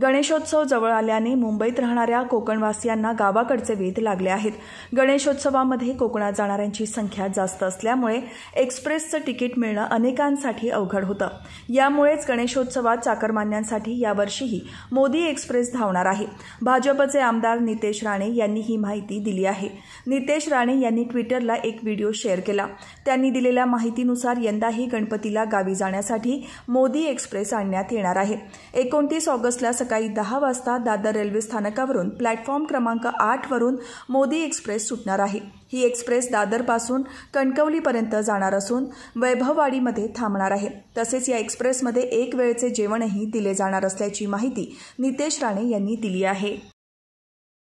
गणेशोत्सव जवळ आल्याने मुंबईत राहणाऱ्या कोकणवासियांना गावाकडचे वेध लागले आहेत गणेशोत्सवामध्ये कोकणात जाणाऱ्यांची संख्या जास्त असल्यामुळे एक्सप्रेसचं तिकीट मिळणं अनेकांसाठी अवघड होतं यामुळेच गणेशोत्सवात चाकरमान्यांसाठी यावर्षीही मोदी एक्सप्रेस धावणार आहे भाजपचे आमदार नितेश राणे यांनी ही माहिती दिली आहे नितेश राणे यांनी ट्विटरला एक व्हिडिओ शेअर केला त्यांनी दिलेल्या माहितीनुसार यंदाही गणपतीला गावी जाण्यासाठी मोदी एक्सप्रेस आणण्यात येणार आहे एकोणतीस ऑगस्टला सकाळी दहा वाजता दादर रेल्वे स्थानकावरून प्लॅटफॉर्म क्रमांक आठवरून मोदी एक्सप्रेस सुटणार आहे ही एक्सप्रेस दादरपासून कणकवलीपर्यंत जाणार असून वैभववाडीमध्ये थांबणार आहे तसेच या एक्सप्रेसमध्ये एक वेळचे जेवणही दिले जाणार असल्याची माहिती नितेश राणे यांनी दिली आहे